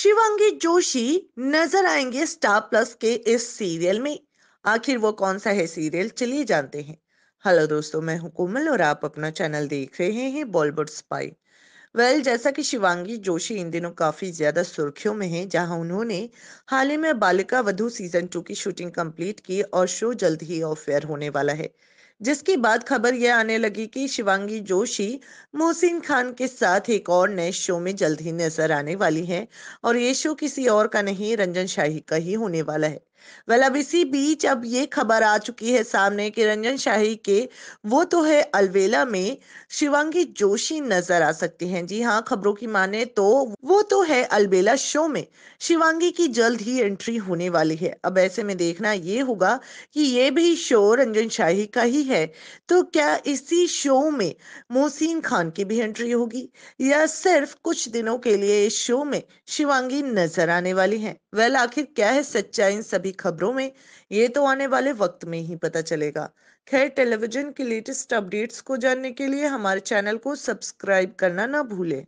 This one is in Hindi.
शिवांगी जोशी नजर आएंगे स्टार प्लस के इस सीरियल में आखिर वो कौन सा है सीरियल चलिए जानते हैं हेलो दोस्तों मैं हूं कोमल और आप अपना चैनल देख रहे हैं बॉलीवुड स्पाई वेल well, जैसा कि शिवांगी जोशी इन दिनों काफी ज्यादा सुर्खियों में हैं जहां उन्होंने हाल ही में बालिका वधु सीजन टू की शूटिंग कंप्लीट की और शो जल्द ही ऑफ होने वाला है जिसके बाद खबर यह आने लगी कि शिवांगी जोशी मोहसिन खान के साथ एक और नए शो में जल्द ही नजर आने वाली हैं और ये शो किसी और का नहीं रंजन शाही का ही होने वाला है वेल अब इसी बीच अब ये खबर आ चुकी है सामने कि रंजन शाही के वो तो है अलवेला में शिवांगी जोशी नजर आ सकती हैं जी हाँ खबरों की माने तो वो तो है अलबेला शो में शिवांगी की जल्द ही एंट्री होने वाली है अब ऐसे में देखना ये होगा कि ये भी शो रंजन शाही का ही है तो क्या इसी शो में मोहसिन खान की भी एंट्री होगी या सिर्फ कुछ दिनों के लिए इस शो में शिवांगी नजर आने वाली है वेल आखिर क्या है सच्चाई सभी सभी खबरों में ये तो आने वाले वक्त में ही पता चलेगा खैर टेलीविजन की लेटेस्ट अपडेट्स को जानने के लिए हमारे चैनल को सब्सक्राइब करना ना भूलें